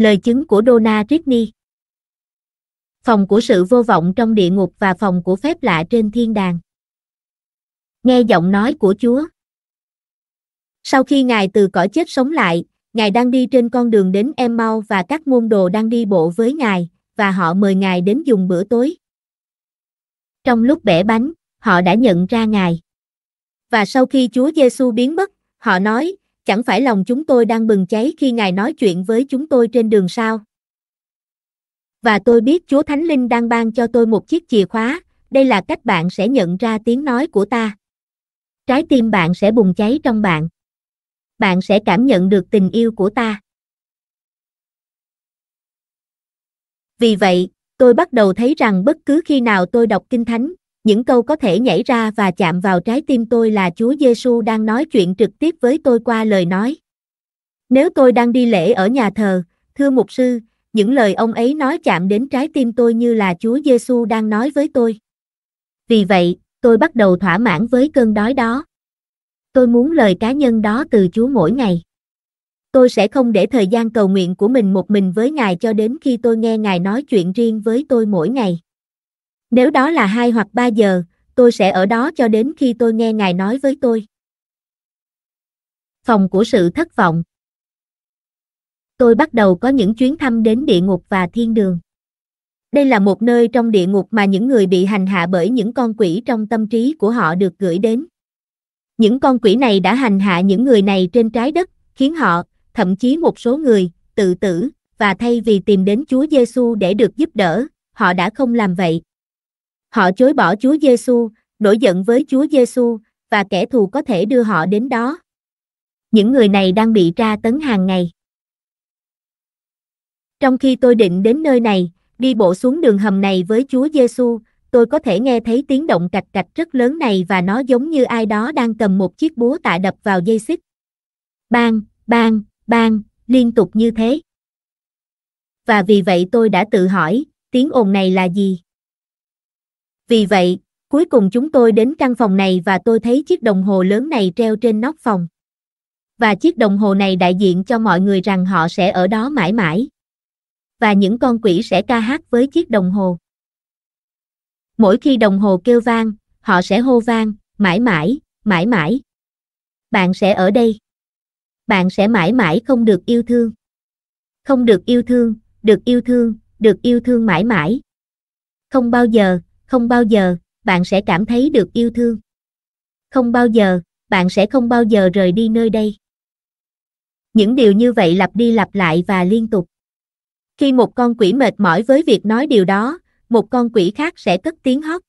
lời chứng của Donna Ridney. Phòng của sự vô vọng trong địa ngục và phòng của phép lạ trên thiên đàng. Nghe giọng nói của Chúa. Sau khi Ngài từ cõi chết sống lại, Ngài đang đi trên con đường đến Em và các môn đồ đang đi bộ với Ngài, và họ mời Ngài đến dùng bữa tối. Trong lúc bẻ bánh, họ đã nhận ra Ngài. Và sau khi Chúa Giêsu biến mất, họ nói, chẳng phải lòng chúng tôi đang bừng cháy khi Ngài nói chuyện với chúng tôi trên đường sao? Và tôi biết Chúa Thánh Linh đang ban cho tôi một chiếc chìa khóa, đây là cách bạn sẽ nhận ra tiếng nói của ta. Trái tim bạn sẽ bùng cháy trong bạn. Bạn sẽ cảm nhận được tình yêu của ta. Vì vậy, tôi bắt đầu thấy rằng bất cứ khi nào tôi đọc Kinh Thánh, những câu có thể nhảy ra và chạm vào trái tim tôi là Chúa Giêsu đang nói chuyện trực tiếp với tôi qua lời nói. Nếu tôi đang đi lễ ở nhà thờ, thưa mục sư, những lời ông ấy nói chạm đến trái tim tôi như là Chúa Giêsu đang nói với tôi. Vì vậy, tôi bắt đầu thỏa mãn với cơn đói đó. Tôi muốn lời cá nhân đó từ Chúa mỗi ngày. Tôi sẽ không để thời gian cầu nguyện của mình một mình với Ngài cho đến khi tôi nghe Ngài nói chuyện riêng với tôi mỗi ngày. Nếu đó là 2 hoặc 3 giờ, tôi sẽ ở đó cho đến khi tôi nghe ngài nói với tôi. Phòng của sự thất vọng. Tôi bắt đầu có những chuyến thăm đến địa ngục và thiên đường. Đây là một nơi trong địa ngục mà những người bị hành hạ bởi những con quỷ trong tâm trí của họ được gửi đến. Những con quỷ này đã hành hạ những người này trên trái đất, khiến họ, thậm chí một số người, tự tử, và thay vì tìm đến Chúa Giêsu để được giúp đỡ, họ đã không làm vậy, Họ chối bỏ Chúa Giêsu, nổi giận với Chúa Giêsu và kẻ thù có thể đưa họ đến đó. Những người này đang bị tra tấn hàng ngày. Trong khi tôi định đến nơi này, đi bộ xuống đường hầm này với Chúa Giêsu, tôi có thể nghe thấy tiếng động cạch cạch rất lớn này và nó giống như ai đó đang cầm một chiếc búa tạ đập vào dây xích. Bang, bang, bang, liên tục như thế. Và vì vậy tôi đã tự hỏi, tiếng ồn này là gì? Vì vậy, cuối cùng chúng tôi đến căn phòng này và tôi thấy chiếc đồng hồ lớn này treo trên nóc phòng. Và chiếc đồng hồ này đại diện cho mọi người rằng họ sẽ ở đó mãi mãi. Và những con quỷ sẽ ca hát với chiếc đồng hồ. Mỗi khi đồng hồ kêu vang, họ sẽ hô vang, mãi mãi, mãi mãi. Bạn sẽ ở đây. Bạn sẽ mãi mãi không được yêu thương. Không được yêu thương, được yêu thương, được yêu thương mãi mãi. Không bao giờ, không bao giờ, bạn sẽ cảm thấy được yêu thương. Không bao giờ, bạn sẽ không bao giờ rời đi nơi đây. Những điều như vậy lặp đi lặp lại và liên tục. Khi một con quỷ mệt mỏi với việc nói điều đó, một con quỷ khác sẽ cất tiếng hót.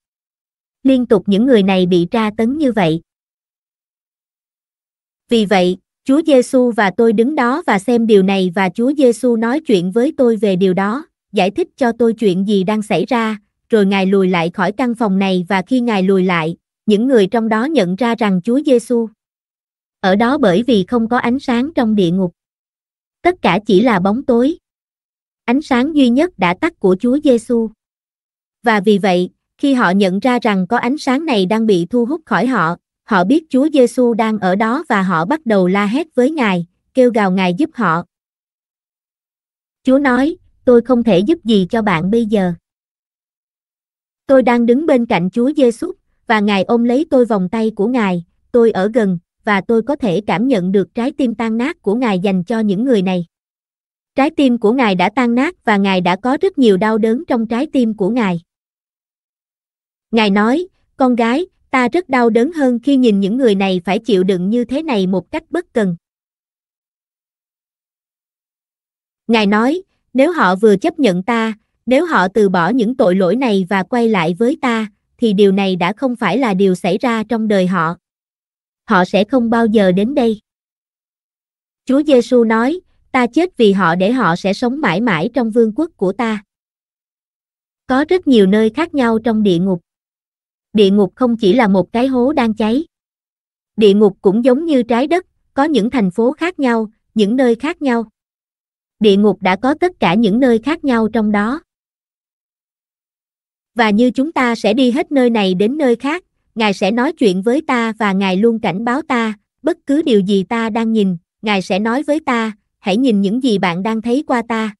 Liên tục những người này bị tra tấn như vậy. Vì vậy, Chúa Giêsu và tôi đứng đó và xem điều này và Chúa Giêsu nói chuyện với tôi về điều đó, giải thích cho tôi chuyện gì đang xảy ra, rồi Ngài lùi lại khỏi căn phòng này và khi Ngài lùi lại, những người trong đó nhận ra rằng Chúa Giêsu ở đó bởi vì không có ánh sáng trong địa ngục. Tất cả chỉ là bóng tối. Ánh sáng duy nhất đã tắt của Chúa Giêsu. Và vì vậy, khi họ nhận ra rằng có ánh sáng này đang bị thu hút khỏi họ, họ biết Chúa Giêsu đang ở đó và họ bắt đầu la hét với Ngài, kêu gào Ngài giúp họ. Chúa nói, tôi không thể giúp gì cho bạn bây giờ. Tôi đang đứng bên cạnh Chúa Giêsu và Ngài ôm lấy tôi vòng tay của Ngài, tôi ở gần và tôi có thể cảm nhận được trái tim tan nát của Ngài dành cho những người này. Trái tim của Ngài đã tan nát và Ngài đã có rất nhiều đau đớn trong trái tim của Ngài. Ngài nói, con gái, ta rất đau đớn hơn khi nhìn những người này phải chịu đựng như thế này một cách bất cần. Ngài nói, nếu họ vừa chấp nhận ta, nếu họ từ bỏ những tội lỗi này và quay lại với ta, thì điều này đã không phải là điều xảy ra trong đời họ. Họ sẽ không bao giờ đến đây. Chúa Giêsu nói, ta chết vì họ để họ sẽ sống mãi mãi trong vương quốc của ta. Có rất nhiều nơi khác nhau trong địa ngục. Địa ngục không chỉ là một cái hố đang cháy. Địa ngục cũng giống như trái đất, có những thành phố khác nhau, những nơi khác nhau. Địa ngục đã có tất cả những nơi khác nhau trong đó và như chúng ta sẽ đi hết nơi này đến nơi khác, Ngài sẽ nói chuyện với ta và Ngài luôn cảnh báo ta, bất cứ điều gì ta đang nhìn, Ngài sẽ nói với ta, hãy nhìn những gì bạn đang thấy qua ta.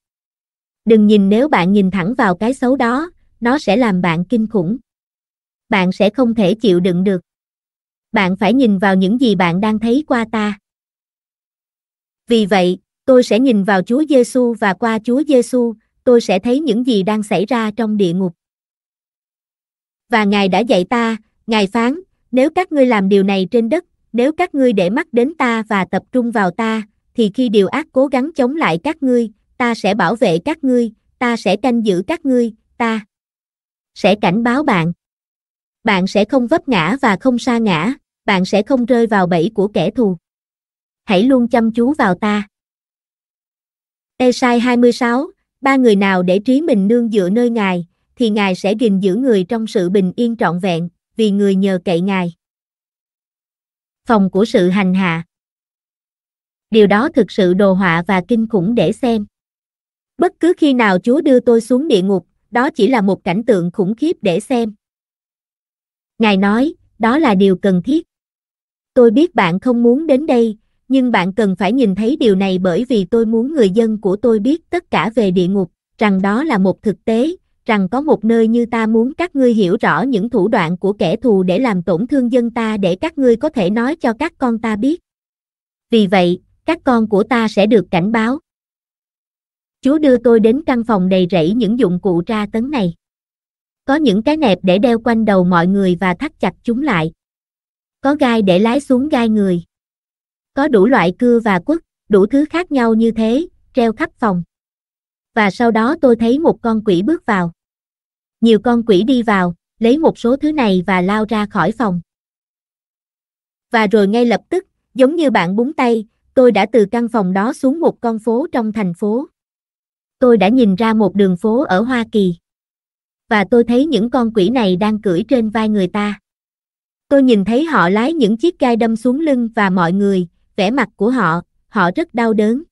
Đừng nhìn nếu bạn nhìn thẳng vào cái xấu đó, nó sẽ làm bạn kinh khủng. Bạn sẽ không thể chịu đựng được. Bạn phải nhìn vào những gì bạn đang thấy qua ta. Vì vậy, tôi sẽ nhìn vào Chúa Giêsu và qua Chúa Giêsu, tôi sẽ thấy những gì đang xảy ra trong địa ngục và Ngài đã dạy ta, Ngài phán, nếu các ngươi làm điều này trên đất, nếu các ngươi để mắt đến ta và tập trung vào ta, thì khi điều ác cố gắng chống lại các ngươi, ta sẽ bảo vệ các ngươi, ta sẽ canh giữ các ngươi, ta sẽ cảnh báo bạn. Bạn sẽ không vấp ngã và không sa ngã, bạn sẽ không rơi vào bẫy của kẻ thù. Hãy luôn chăm chú vào ta. Esai 26, ba người nào để trí mình nương dựa nơi Ngài, thì Ngài sẽ gìn giữ người trong sự bình yên trọn vẹn, vì người nhờ cậy Ngài. Phòng của sự hành hạ Điều đó thực sự đồ họa và kinh khủng để xem. Bất cứ khi nào Chúa đưa tôi xuống địa ngục, đó chỉ là một cảnh tượng khủng khiếp để xem. Ngài nói, đó là điều cần thiết. Tôi biết bạn không muốn đến đây, nhưng bạn cần phải nhìn thấy điều này bởi vì tôi muốn người dân của tôi biết tất cả về địa ngục, rằng đó là một thực tế, rằng có một nơi như ta muốn các ngươi hiểu rõ những thủ đoạn của kẻ thù để làm tổn thương dân ta để các ngươi có thể nói cho các con ta biết. Vì vậy, các con của ta sẽ được cảnh báo. Chúa đưa tôi đến căn phòng đầy rẫy những dụng cụ tra tấn này. Có những cái nẹp để đeo quanh đầu mọi người và thắt chặt chúng lại. Có gai để lái xuống gai người. Có đủ loại cưa và quất, đủ thứ khác nhau như thế, treo khắp phòng và sau đó tôi thấy một con quỷ bước vào. Nhiều con quỷ đi vào, lấy một số thứ này và lao ra khỏi phòng. Và rồi ngay lập tức, giống như bạn búng tay, tôi đã từ căn phòng đó xuống một con phố trong thành phố. Tôi đã nhìn ra một đường phố ở Hoa Kỳ. Và tôi thấy những con quỷ này đang cưỡi trên vai người ta. Tôi nhìn thấy họ lái những chiếc gai đâm xuống lưng và mọi người, vẻ mặt của họ, họ rất đau đớn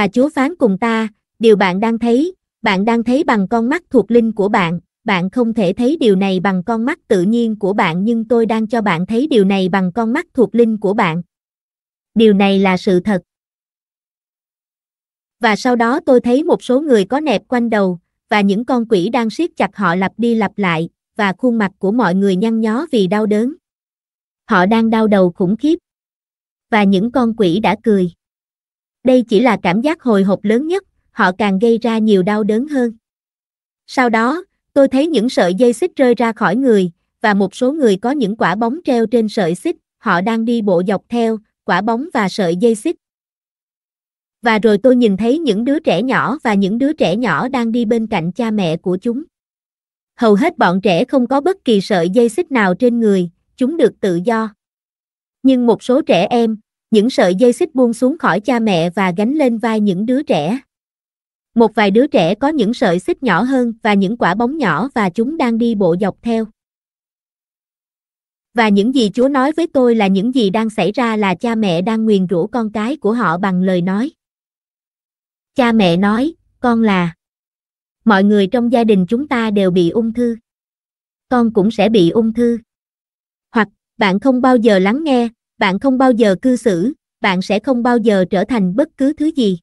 và Chúa phán cùng ta, điều bạn đang thấy, bạn đang thấy bằng con mắt thuộc linh của bạn, bạn không thể thấy điều này bằng con mắt tự nhiên của bạn nhưng tôi đang cho bạn thấy điều này bằng con mắt thuộc linh của bạn. Điều này là sự thật. Và sau đó tôi thấy một số người có nẹp quanh đầu, và những con quỷ đang siết chặt họ lặp đi lặp lại, và khuôn mặt của mọi người nhăn nhó vì đau đớn. Họ đang đau đầu khủng khiếp. Và những con quỷ đã cười. Đây chỉ là cảm giác hồi hộp lớn nhất, họ càng gây ra nhiều đau đớn hơn. Sau đó, tôi thấy những sợi dây xích rơi ra khỏi người, và một số người có những quả bóng treo trên sợi xích, họ đang đi bộ dọc theo, quả bóng và sợi dây xích. Và rồi tôi nhìn thấy những đứa trẻ nhỏ và những đứa trẻ nhỏ đang đi bên cạnh cha mẹ của chúng. Hầu hết bọn trẻ không có bất kỳ sợi dây xích nào trên người, chúng được tự do. Nhưng một số trẻ em, những sợi dây xích buông xuống khỏi cha mẹ và gánh lên vai những đứa trẻ. Một vài đứa trẻ có những sợi xích nhỏ hơn và những quả bóng nhỏ và chúng đang đi bộ dọc theo. Và những gì Chúa nói với tôi là những gì đang xảy ra là cha mẹ đang nguyền rủa con cái của họ bằng lời nói. Cha mẹ nói, con là Mọi người trong gia đình chúng ta đều bị ung thư. Con cũng sẽ bị ung thư. Hoặc, bạn không bao giờ lắng nghe, bạn không bao giờ cư xử, bạn sẽ không bao giờ trở thành bất cứ thứ gì.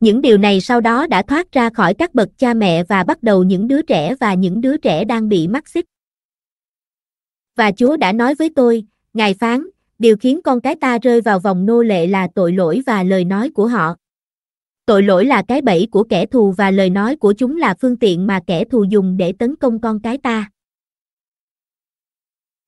Những điều này sau đó đã thoát ra khỏi các bậc cha mẹ và bắt đầu những đứa trẻ và những đứa trẻ đang bị mắc xích. Và Chúa đã nói với tôi, Ngài phán, điều khiến con cái ta rơi vào vòng nô lệ là tội lỗi và lời nói của họ. Tội lỗi là cái bẫy của kẻ thù và lời nói của chúng là phương tiện mà kẻ thù dùng để tấn công con cái ta.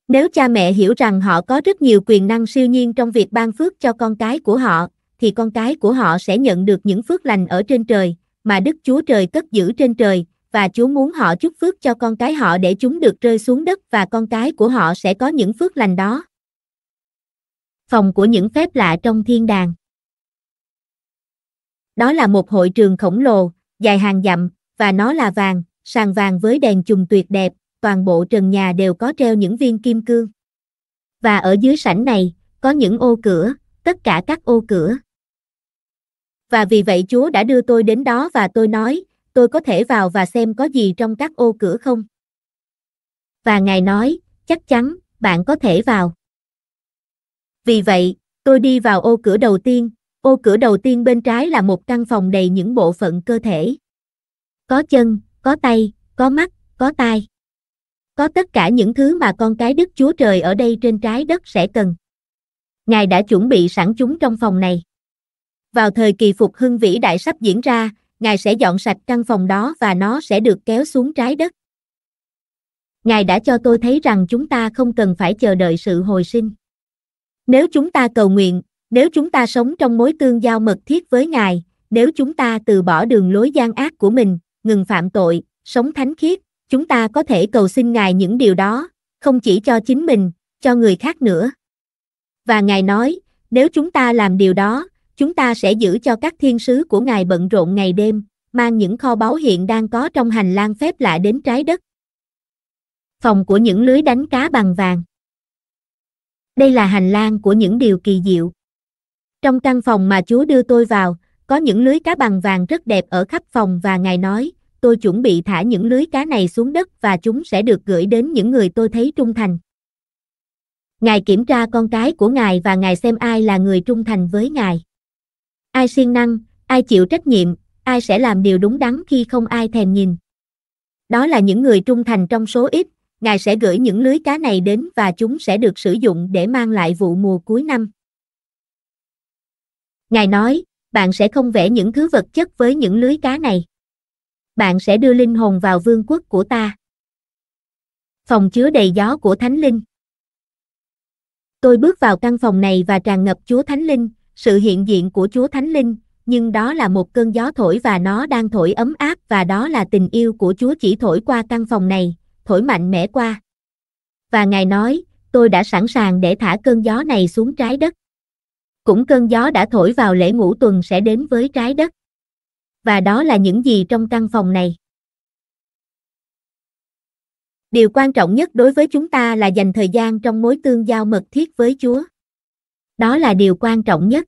Nếu cha mẹ hiểu rằng họ có rất nhiều quyền năng siêu nhiên trong việc ban phước cho con cái của họ, thì con cái của họ sẽ nhận được những phước lành ở trên trời, mà Đức Chúa Trời cất giữ trên trời, và Chúa muốn họ chúc phước cho con cái họ để chúng được rơi xuống đất và con cái của họ sẽ có những phước lành đó. Phòng của những phép lạ trong thiên đàng Đó là một hội trường khổng lồ, dài hàng dặm, và nó là vàng, sàn vàng với đèn chùm tuyệt đẹp, toàn bộ trần nhà đều có treo những viên kim cương. Và ở dưới sảnh này, có những ô cửa, tất cả các ô cửa. Và vì vậy Chúa đã đưa tôi đến đó và tôi nói, tôi có thể vào và xem có gì trong các ô cửa không? Và Ngài nói, chắc chắn, bạn có thể vào. Vì vậy, tôi đi vào ô cửa đầu tiên, ô cửa đầu tiên bên trái là một căn phòng đầy những bộ phận cơ thể. Có chân, có tay, có mắt, có tai có tất cả những thứ mà con cái Đức Chúa Trời ở đây trên trái đất sẽ cần. Ngài đã chuẩn bị sẵn chúng trong phòng này. Vào thời kỳ phục hưng vĩ đại sắp diễn ra, Ngài sẽ dọn sạch căn phòng đó và nó sẽ được kéo xuống trái đất. Ngài đã cho tôi thấy rằng chúng ta không cần phải chờ đợi sự hồi sinh. Nếu chúng ta cầu nguyện, nếu chúng ta sống trong mối tương giao mật thiết với Ngài, nếu chúng ta từ bỏ đường lối gian ác của mình, ngừng phạm tội, sống thánh khiết, chúng ta có thể cầu xin Ngài những điều đó, không chỉ cho chính mình, cho người khác nữa. Và Ngài nói, nếu chúng ta làm điều đó, chúng ta sẽ giữ cho các thiên sứ của Ngài bận rộn ngày đêm, mang những kho báu hiện đang có trong hành lang phép lạ đến trái đất. Phòng của những lưới đánh cá bằng vàng. Đây là hành lang của những điều kỳ diệu. Trong căn phòng mà Chúa đưa tôi vào, có những lưới cá bằng vàng rất đẹp ở khắp phòng và Ngài nói, tôi chuẩn bị thả những lưới cá này xuống đất và chúng sẽ được gửi đến những người tôi thấy trung thành. Ngài kiểm tra con cái của ngài và ngài xem ai là người trung thành với ngài. Ai siêng năng, ai chịu trách nhiệm, ai sẽ làm điều đúng đắn khi không ai thèm nhìn. Đó là những người trung thành trong số ít, ngài sẽ gửi những lưới cá này đến và chúng sẽ được sử dụng để mang lại vụ mùa cuối năm. Ngài nói, bạn sẽ không vẽ những thứ vật chất với những lưới cá này bạn sẽ đưa linh hồn vào vương quốc của ta. Phòng chứa đầy gió của Thánh Linh Tôi bước vào căn phòng này và tràn ngập Chúa Thánh Linh, sự hiện diện của Chúa Thánh Linh, nhưng đó là một cơn gió thổi và nó đang thổi ấm áp và đó là tình yêu của Chúa chỉ thổi qua căn phòng này, thổi mạnh mẽ qua. Và Ngài nói, tôi đã sẵn sàng để thả cơn gió này xuống trái đất. Cũng cơn gió đã thổi vào lễ ngũ tuần sẽ đến với trái đất và đó là những gì trong căn phòng này. Điều quan trọng nhất đối với chúng ta là dành thời gian trong mối tương giao mật thiết với Chúa. Đó là điều quan trọng nhất.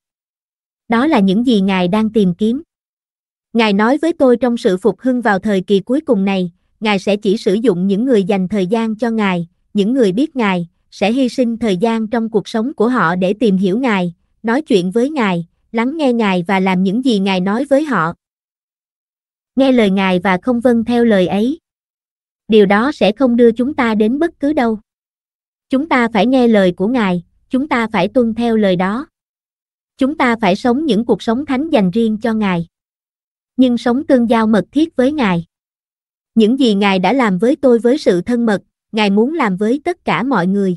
Đó là những gì Ngài đang tìm kiếm. Ngài nói với tôi trong sự phục hưng vào thời kỳ cuối cùng này, Ngài sẽ chỉ sử dụng những người dành thời gian cho Ngài, những người biết Ngài, sẽ hy sinh thời gian trong cuộc sống của họ để tìm hiểu Ngài, nói chuyện với Ngài, lắng nghe Ngài và làm những gì Ngài nói với họ nghe lời ngài và không vâng theo lời ấy. Điều đó sẽ không đưa chúng ta đến bất cứ đâu. Chúng ta phải nghe lời của ngài, chúng ta phải tuân theo lời đó. Chúng ta phải sống những cuộc sống thánh dành riêng cho ngài. Nhưng sống tương giao mật thiết với ngài. Những gì ngài đã làm với tôi với sự thân mật, ngài muốn làm với tất cả mọi người.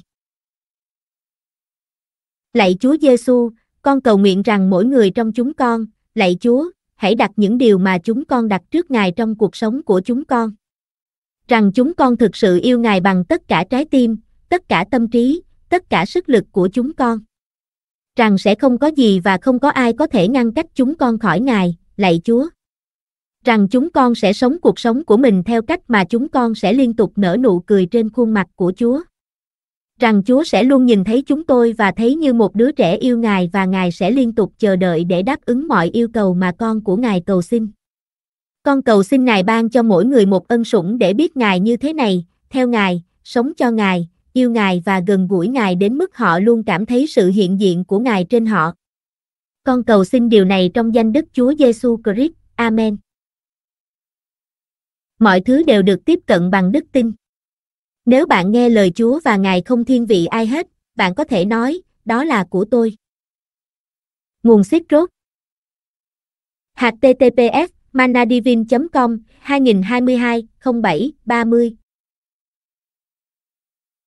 Lạy Chúa Giêsu, con cầu nguyện rằng mỗi người trong chúng con, lạy Chúa, hãy đặt những điều mà chúng con đặt trước Ngài trong cuộc sống của chúng con. Rằng chúng con thực sự yêu Ngài bằng tất cả trái tim, tất cả tâm trí, tất cả sức lực của chúng con. Rằng sẽ không có gì và không có ai có thể ngăn cách chúng con khỏi Ngài, lạy Chúa. Rằng chúng con sẽ sống cuộc sống của mình theo cách mà chúng con sẽ liên tục nở nụ cười trên khuôn mặt của Chúa rằng Chúa sẽ luôn nhìn thấy chúng tôi và thấy như một đứa trẻ yêu Ngài và Ngài sẽ liên tục chờ đợi để đáp ứng mọi yêu cầu mà con của Ngài cầu xin. Con cầu xin Ngài ban cho mỗi người một ân sủng để biết Ngài như thế này, theo Ngài, sống cho Ngài, yêu Ngài và gần gũi Ngài đến mức họ luôn cảm thấy sự hiện diện của Ngài trên họ. Con cầu xin điều này trong danh đức Chúa Giêsu Christ. Amen. Mọi thứ đều được tiếp cận bằng đức tin. Nếu bạn nghe lời Chúa và Ngài không thiên vị ai hết, bạn có thể nói, đó là của tôi. Nguồn xích rốt https manadivin com 2022 07 30